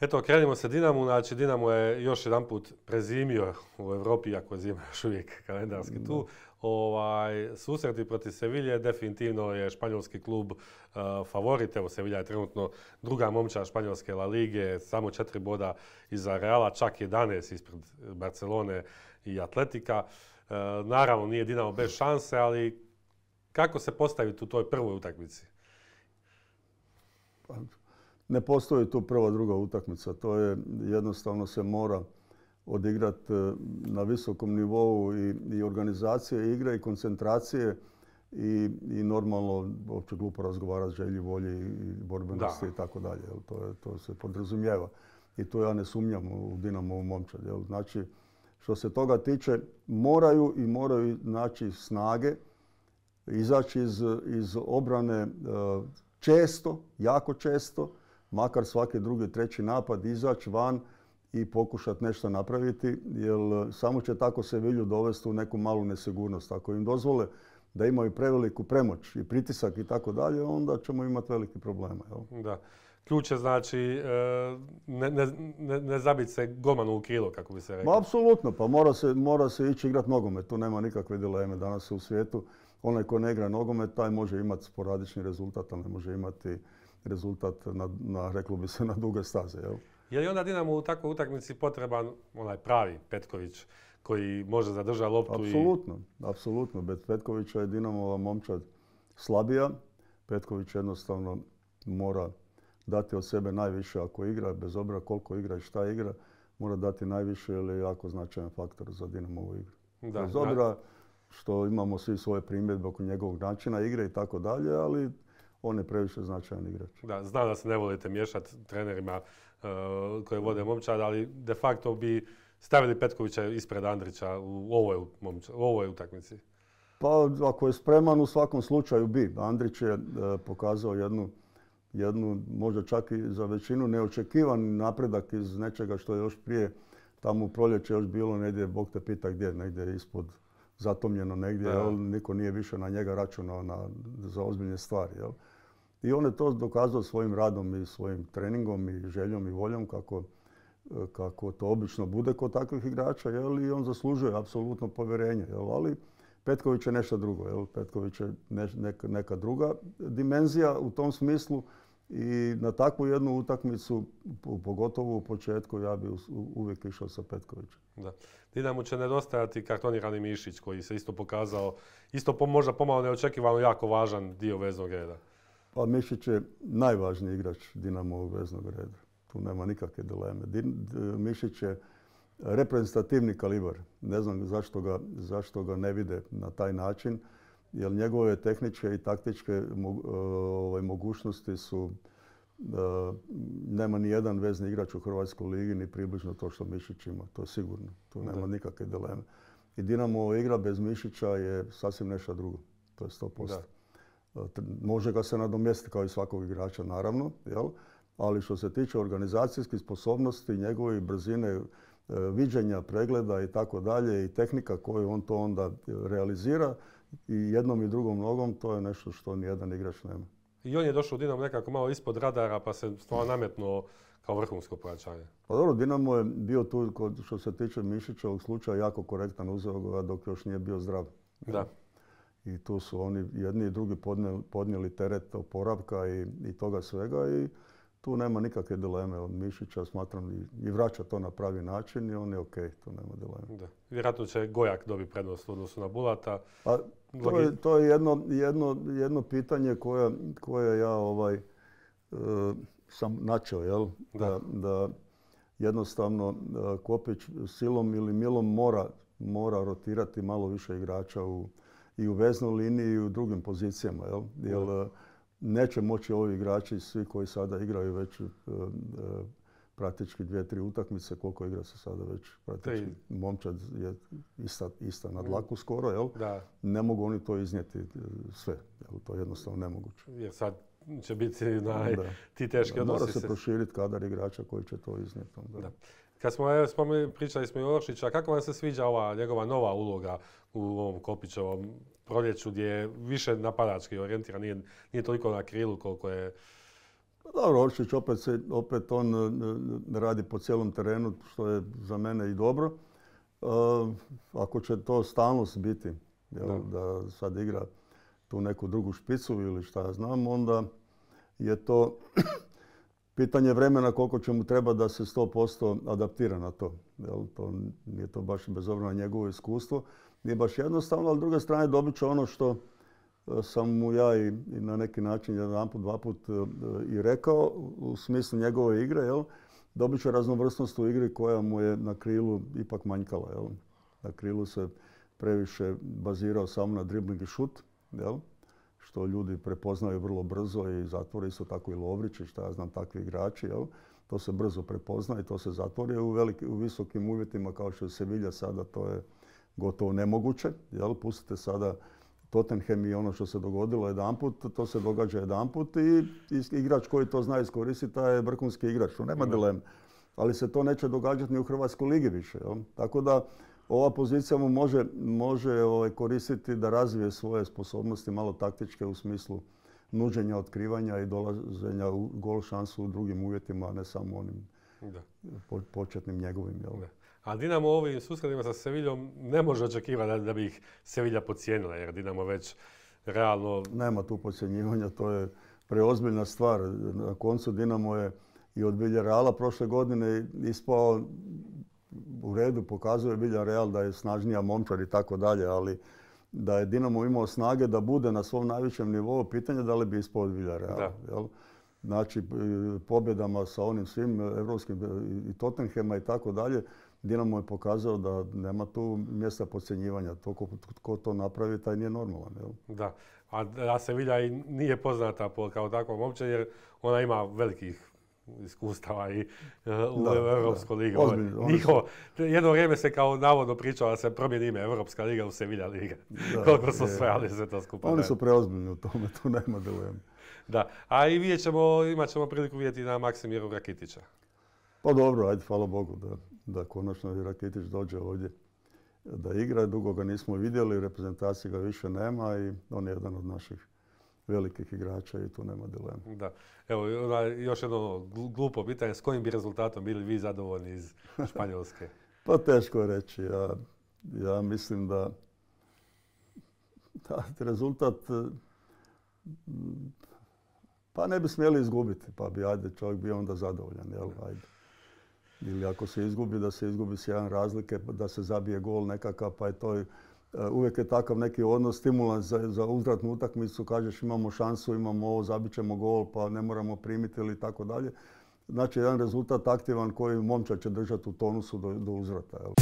Eto, krenimo se Dinamu, znači Dinamo je još jedanput prezimio u Europi, ako je zima još uvijek kalendarski tu. Ovaj, susreti protiv Sevilje, definitivno je španjolski klub e, favorit. Evo, Sevilja je trenutno druga momča španjolske La Lige, samo četiri boda iza Reala, čak 11 ispred Barcelone i Atletika. E, naravno, nije Dinamo bez šanse, ali kako se postaviti u toj prvoj utakmici? Pa, ne postoji tu prva, druga utakmica. To je jednostavno se mora odigrati eh, na visokom nivou i, i organizacije igre i koncentracije i, i normalno uopće glupo razgovarati želji, volji i borbenosti i tako dalje. To, je, to se podrazumijeva. I to ja ne sumnjam u u momčad. Jel? Znači, što se toga tiče, moraju i moraju naći snage, izaći iz, iz obrane eh, često, jako često, makar svaki drugi, treći napad izaći van i pokušati nešto napraviti, jer eh, samo će tako se vilju dovesti u neku malu nesigurnost. Ako im dozvole da imaju preveliku premoć i pritisak i tako dalje, onda ćemo imati veliki problema. Da. Ključ je znači eh, ne, ne, zabiti se gomanu u kilo, kako bi se rekao. Apsolutno, pa mora se, mora se ići igrati nogomet. Tu nema nikakve dileme danas u svijetu. Onaj ko ne igra nogomet, taj može imati sporadični rezultat, ali ne može imati rezultat na, reklo bi se, na duge staze. Jel? Je li onda Dinamo u takvoj utakmici potreban onaj pravi Petković koji može zadržati loptu? Apsolutno, apsolutno. Bez Petkovića je Dinamova momčad slabija. Petković jednostavno mora dati od sebe najviše ako igra, bez obzira koliko igra i šta igra, mora dati najviše ili jako značajan faktor za Dinamovu igru. Da, bez obzira što imamo svi svoje primjedbe oko njegovog načina igre i tako dalje, ali on je previše značajan igrač. Da, znam da se ne volite miješati trenerima e, koje vode momčad, ali de facto bi stavili Petkovića ispred Andrića u ovoj, utakmici. Pa ako je spreman u svakom slučaju bi. Andrić je e, pokazao jednu, jednu, možda čak i za većinu, neočekivan napredak iz nečega što je još prije tamo u proljeće još bilo negdje, Bog te pita gdje, negdje ispod zatomljeno negdje, jel? niko nije više na njega računao za ozbiljne stvari. I on je to dokazao svojim radom i svojim treningom i željom i voljom kako, e, kako to obično bude kod takvih igrača. Jel? I on zaslužuje apsolutno povjerenje. Jel? Ali Petković je nešto drugo. Jel? Petković je neka, druga dimenzija u tom smislu. I na takvu jednu utakmicu, pogotovo u početku, ja bi uvijek išao sa Petkovićem. Da. mu će nedostajati kartonirani Mišić koji se isto pokazao, isto možda pomalo neočekivano jako važan dio veznog reda. Pa Mišić je najvažniji igrač u veznog reda. Tu nema nikakve dileme. Mišić je reprezentativni kalibar. Ne znam zašto ga, ne vide na taj način, jer njegove tehničke i taktičke e, ovaj, mogućnosti su e, nema ni jedan vezni igrač u Hrvatskoj ligi ni približno to što Mišić ima, to je sigurno, tu nema nikakve dileme. I Dinamo igra bez Mišića je sasvim nešto drugo, to je 100%. E, može ga se nadomjestiti kao i svakog igrača, naravno, jel? ali što se tiče organizacijskih sposobnosti, njegove brzine e, viđenja, pregleda i tako dalje i tehnika koju on to onda e, realizira i jednom i drugom nogom, to je nešto što nijedan igrač nema. I on je došao u Dinamo nekako malo ispod radara pa se stvarno nametnuo kao vrhunsko pojačanje. Pa dobro, Dinamo je bio tu, što se tiče Mišićevog slučaja, jako korektan uzeo ga dok još nije bio zdrav. Da i tu su oni jedni i drugi podnijeli, teret oporavka i, i toga svega i tu nema nikakve dileme. Od Mišića smatram i, vraća to na pravi način i on je ok, tu nema dileme. Da. Vjerojatno će Gojak dobiti prednost u odnosu na Bulata. Pa, to, je, jedno, pitanje koje, ja ovaj, e, sam načeo, jel? Da, jednostavno e, Kopić silom ili milom mora, mora rotirati malo više igrača u, i u veznu liniju i u drugim pozicijama. Jel? Jer eh, neće moći ovi igrači, svi koji sada igraju već eh, eh, praktički dvije, tri utakmice, koliko igra se sada već praktički. Momčad je ista, na mm. dlaku skoro, jel? Da. Ne mogu oni to iznijeti sve, jel? To je jednostavno nemoguće. Jer sad će biti naj... ti teški da, Mora se, proširiti kadar igrača koji će to iznijeti. da. Kad smo pričali smo i Oršića, kako vam se sviđa ova njegova nova uloga u ovom Kopićevom proljeću gdje je više napadački orijentiran, nije, nije toliko na krilu koliko je... Pa dobro, Oršić opet, se, opet on e, e, radi po cijelom terenu, što je za mene i dobro. E, ako će to stalnost biti, da. sad igra tu neku drugu špicu ili šta ja znam, onda je to pitanje vremena koliko će mu treba da se 100% adaptira na to. Jel, to nije to baš bez obzira na njegovo iskustvo nije baš jednostavno, ali s druge strane dobit će ono što e, sam mu ja i, na neki način jedan put, dva put e, i rekao u smislu njegove igre, jel? Dobit će raznovrsnost u igri koja mu je na krilu ipak manjkala, jel? Na krilu se previše bazirao samo na dribbling i šut, jel? što ljudi prepoznaju vrlo brzo i zatvori isto tako i lovriči što ja znam takvi igrači. Jel? To se brzo prepozna i to se zatvori u, visokim uvjetima kao što je Sevilla sada, to je gotovo nemoguće. Jel? Pustite sada Tottenham i ono što se dogodilo jedanput, to se događa jedanput i igrač koji to zna iskoristiti, taj je vrhunski igrač. Tu nema dileme. Ali se to neće događati ni u Hrvatskoj ligi više. Tako da ova pozicija mu može, može ovaj, koristiti da razvije svoje sposobnosti malo taktičke u smislu nuđenja, otkrivanja i dolaženja u gol šansu u drugim uvjetima, a ne samo onim početnim njegovim. Jel? A Dinamo u ovim susredima sa Seviljom ne može očekivati da, da bi ih Sevilja pocijenila, jer Dinamo već realno... Nema tu pocijenjivanja, to je preozbiljna stvar. Na koncu Dinamo je i od reala prošle godine ispao u redu, pokazuje Real da je snažnija momčar i tako dalje, ali da je Dinamo imao snage da bude na svom najvišem nivou, pitanje da li bi ispao od Vilja Jel? Znači, e, pobjedama sa onim svim evropskim i Tottenhema i tako dalje, Dinamo je pokazao da nema tu mjesta podcjenjivanja. To ko, to napravi, taj nije normalan. Da, a, a Sevilla i nije poznata kao takvom uopće jer ona ima velikih iskustava i uh, u Europskoj ligi. Njihovo, jedno vrijeme se kao navodno pričalo da se promijeni ime Europska liga u Sevilla liga. Koliko su svojali se to skupa. Oni su preozbiljni u tome, tu nema dilema. Da, a i vidjet ćemo, imat ćemo priliku vidjeti na Maksimiru Rakitića. Pa dobro, ajde, hvala Bogu. Da da konačno i Rakitić dođe ovdje da igra. Dugo ga nismo vidjeli, reprezentacije ga više nema i on je jedan od naših velikih igrača i tu nema dilema. Da. Evo, još jedno glupo pitanje. S kojim bi rezultatom bili vi zadovoljni iz Španjolske? pa teško je reći. Ja, mislim da, rezultat pa ne bi smjeli izgubiti, pa bi ajde čovjek bio onda zadovoljan, jel? Ajde. Ili ako se izgubi, da se izgubi s jedan razlike, da se zabije gol nekakav, pa je to e, uvijek je takav neki odnos, stimulan za, za uzvratnu utakmicu, kažeš imamo šansu, imamo ovo, zabit ćemo gol, pa ne moramo primiti ili tako dalje. Znači, jedan rezultat aktivan koji momča će držati u tonusu do, do